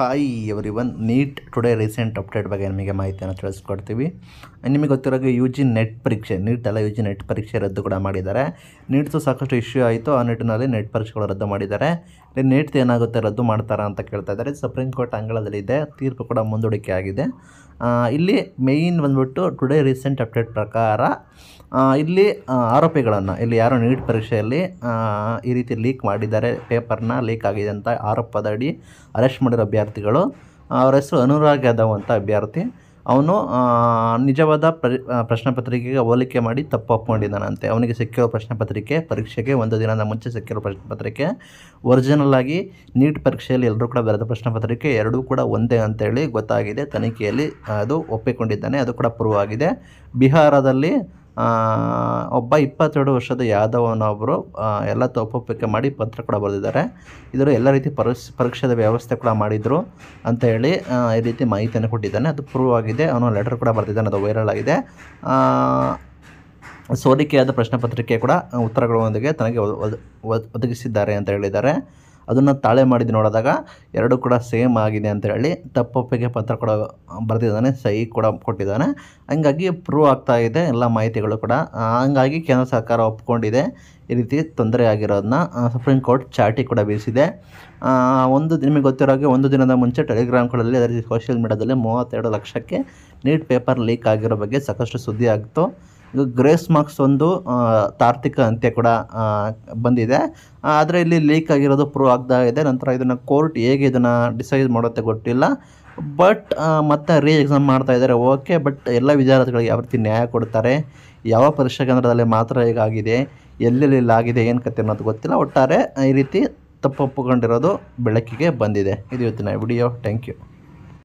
hi everyone NEET today recent update ಬಗ್ಗೆ ನಿಮಗೆ ಮಾಹಿತಿಯನ್ನು ತಿಳಿಸ್ಕೊಡ್ತೀವಿ ನಿಮಗೆ ಗೊತ್ತಿರೋ ಯು ಜಿ ನೆಟ್ ಪರೀಕ್ಷೆ ನೀಟ್ ಅಲ್ಲ ಯು ಜಿ ನೆಟ್ ಪರೀಕ್ಷೆ ರದ್ದು ಕೂಡ ಮಾಡಿದ್ದಾರೆ ನೀಟ್ಸು ಸಾಕಷ್ಟು ಇಶ್ಯೂ ಆಯಿತು ಆ ನಿಟ್ಟಿನಲ್ಲಿ ನೆಟ್ ಪರೀಕ್ಷೆಗಳು ರದ್ದು ಮಾಡಿದ್ದಾರೆ ನೀಟ್ ಏನಾಗುತ್ತೆ ರದ್ದು ಮಾಡ್ತಾರಾ ಅಂತ ಕೇಳ್ತಾ ಇದ್ದಾರೆ ಸುಪ್ರೀಂ ಕೋರ್ಟ್ ಅಂಗಳದಲ್ಲಿದೆ ತೀರ್ಪು ಕೂಡ ಮುಂದೂಡಿಕೆ ಆಗಿದೆ ಇಲ್ಲಿ ಮೇಯ್ನ್ ಬಂದ್ಬಿಟ್ಟು ಟುಡೇ ರೀಸೆಂಟ್ ಅಪ್ಡೇಟ್ ಪ್ರಕಾರ ಇಲ್ಲಿ ಆರೋಪಿಗಳನ್ನು ಇಲ್ಲಿ ಯಾರೋ ನೀಟ್ ಪರೀಕ್ಷೆಯಲ್ಲಿ ಈ ರೀತಿ ಲೀಕ್ ಮಾಡಿದ್ದಾರೆ ಪೇಪರ್ನ ಲೀಕ್ ಆಗಿದೆ ಅಂತ ಆರೋಪದಡಿ ಅರೆಸ್ಟ್ ಮಾಡಿರೋ ಅಭ್ಯರ್ಥಿಗಳು ಅವರ ಹೆಸರು ಅನುರಾಗ್ ಯಾದವ್ ಅಂತ ಅಭ್ಯರ್ಥಿ ಅವನು ನಿಜವಾದ ಪ್ರ ಪ್ರಶ್ನೆ ಪತ್ರಿಕೆಗೆ ಹೋಲಿಕೆ ಮಾಡಿ ತಪ್ಪು ಒಪ್ಕೊಂಡಿದ್ದಾನಂತೆ ಅವನಿಗೆ ಸಿಕ್ಕಿರೋ ಪ್ರಶ್ನೆ ಪತ್ರಿಕೆ ಪರೀಕ್ಷೆಗೆ ಒಂದು ದಿನದ ಮುಂಚೆ ಸಿಕ್ಕಿರೋ ಪ್ರಶ್ನೆ ಪತ್ರಿಕೆ ಒರಿಜಿನಲ್ ಆಗಿ ನೀಟ್ ಪರೀಕ್ಷೆಯಲ್ಲಿ ಎಲ್ಲರೂ ಕೂಡ ಬರೆದ ಪ್ರಶ್ನೆ ಪತ್ರಿಕೆ ಎರಡೂ ಕೂಡ ಒಂದೇ ಅಂತೇಳಿ ಗೊತ್ತಾಗಿದೆ ತನಿಖೆಯಲ್ಲಿ ಅದು ಒಪ್ಪಿಕೊಂಡಿದ್ದಾನೆ ಅದು ಕೂಡ ಪ್ರೂವ್ ಆಗಿದೆ ಬಿಹಾರದಲ್ಲಿ ಒಬ್ಬ ಇಪ್ಪತ್ತೆರಡು ವರ್ಷದ ಯಾದವನೊಬ್ಬರು ಎಲ್ಲ ತೋಪೋಪಿಕೆ ಮಾಡಿ ಪತ್ರ ಕೂಡ ಬರೆದಿದ್ದಾರೆ ಇದರ ಎಲ್ಲ ರೀತಿ ಪರೀಕ್ಷೆ ಪರೀಕ್ಷೆದ ವ್ಯವಸ್ಥೆ ಕೂಡ ಮಾಡಿದರು ಅಂತ ಹೇಳಿ ಈ ರೀತಿ ಮಾಹಿತಿಯನ್ನು ಕೊಟ್ಟಿದ್ದಾನೆ ಅದು ಪ್ರೂವ್ ಆಗಿದೆ ಅವನು ಲೆಟರ್ ಕೂಡ ಬರೆದಿದ್ದಾನೆ ಅದು ವೈರಲ್ ಆಗಿದೆ ಸೋರಿಕೆಯಾದ ಪ್ರಶ್ನೆ ಪತ್ರಿಕೆ ಕೂಡ ಉತ್ತರಗಳೊಂದಿಗೆ ತನಗೆ ಒದಗಿಸಿದ್ದಾರೆ ಅಂತ ಹೇಳಿದ್ದಾರೆ ಅದನ್ನು ತಾಳೆ ಮಾಡಿದ್ದು ನೋಡಿದಾಗ ಎರಡು ಕೂಡ ಸೇಮ್ ಆಗಿದೆ ಅಂತ ಹೇಳಿ ತಪ್ಪೊಪ್ಪಿಗೆ ಪತ್ರ ಕೂಡ ಬರೆದಿದ್ದಾನೆ ಸಹಿ ಕೂಡ ಕೊಟ್ಟಿದ್ದಾನೆ ಹಂಗಾಗಿ ಪ್ರೂವ್ ಆಗ್ತಾ ಇದೆ ಎಲ್ಲ ಮಾಹಿತಿಗಳು ಕೂಡ ಹಂಗಾಗಿ ಕೇಂದ್ರ ಸರ್ಕಾರ ಒಪ್ಕೊಂಡಿದೆ ಈ ರೀತಿ ತೊಂದರೆ ಆಗಿರೋದನ್ನ ಸುಪ್ರೀಂ ಕೋರ್ಟ್ ಚಾಟಿ ಕೂಡ ಬೀಸಿದೆ ಒಂದು ನಿಮಗೆ ಗೊತ್ತಿರೋ ಹಾಗೆ ಒಂದು ದಿನದ ಮುಂಚೆ ಟೆಲಿಗ್ರಾಮ್ಗಳಲ್ಲಿ ಅದೇ ರೀತಿ ಸೋಷಿಯಲ್ ಮೀಡಿಯಾದಲ್ಲಿ ಮೂವತ್ತೆರಡು ಲಕ್ಷಕ್ಕೆ ನೀಟ್ ಪೇಪರ್ ಲೀಕ್ ಆಗಿರೋ ಬಗ್ಗೆ ಸಾಕಷ್ಟು ಸುದ್ದಿ ಆಗ್ತು ಗ್ರೇಸ್ ಮಾರ್ಕ್ಸ್ ಒಂದು ತಾರ್ತಿಕ ಅಂತ್ಯ ಕೂಡ ಬಂದಿದೆ ಆದರೆ ಇಲ್ಲಿ ಲೀಕ್ ಆಗಿರೋದು ಪ್ರೂವ್ ಆಗ್ತಾ ಇದೆ ನಂತರ ಇದನ್ನು ಕೋರ್ಟ್ ಹೇಗೆ ಇದನ್ನು ಡಿಸೈಡ್ ಮಾಡುತ್ತೆ ಗೊತ್ತಿಲ್ಲ ಬಟ್ ಮತ್ತೆ ರೀ ಎಕ್ಸಾಮ್ ಮಾಡ್ತಾ ಇದ್ದಾರೆ ಓಕೆ ಬಟ್ ಎಲ್ಲ ವಿದ್ಯಾರ್ಥಿಗಳಿಗೆ ಯಾವ ರೀತಿ ನ್ಯಾಯ ಕೊಡ್ತಾರೆ ಯಾವ ಪರೀಕ್ಷಾ ಕೇಂದ್ರದಲ್ಲಿ ಮಾತ್ರ ಹೇಗಾಗಿದೆ ಎಲ್ಲೆಲ್ಲಿ ಆಗಿದೆ ಏನು ಕತೆ ಅನ್ನೋದು ಗೊತ್ತಿಲ್ಲ ಒಟ್ಟಾರೆ ಈ ರೀತಿ ತಪ್ಪೊಪ್ಪುಕೊಂಡಿರೋದು ಬೆಳಕಿಗೆ ಬಂದಿದೆ ಇದು ಇವತ್ತಿನ ವಿಡಿಯೋ ಥ್ಯಾಂಕ್ ಯು